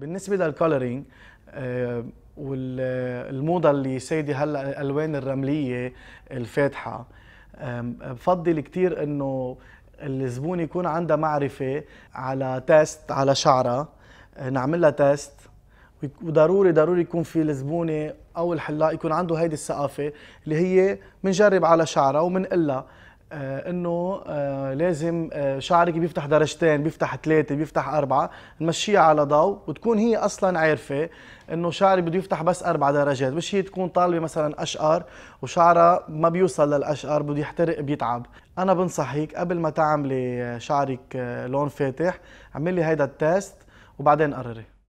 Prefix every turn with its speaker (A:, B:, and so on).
A: بالنسبه للكولرينج آه، والموضه اللي سايده هلا الالوان الرمليه الفاتحه آه، بفضل كثير انه الزبون يكون عندها معرفه على تيست على شعرها آه، نعمل لها تيست وضروري ضروري يكون في الزبونه او الحلاق يكون عنده هيدي الثقافه اللي هي بنجرب على شعرها وبنقلها آه، انه آه، لازم آه، شعرك بيفتح درجتين بيفتح ثلاثه بيفتح اربعه نمشيها على ضوء وتكون هي اصلا عارفه انه شعري بده يفتح بس اربع درجات مش هي تكون طالبه مثلا اشقر وشعرها ما بيوصل للاشقر بده يحترق بيتعب انا بنصحك قبل ما تعملي شعرك لون فاتح اعملي هيدا التست وبعدين قرري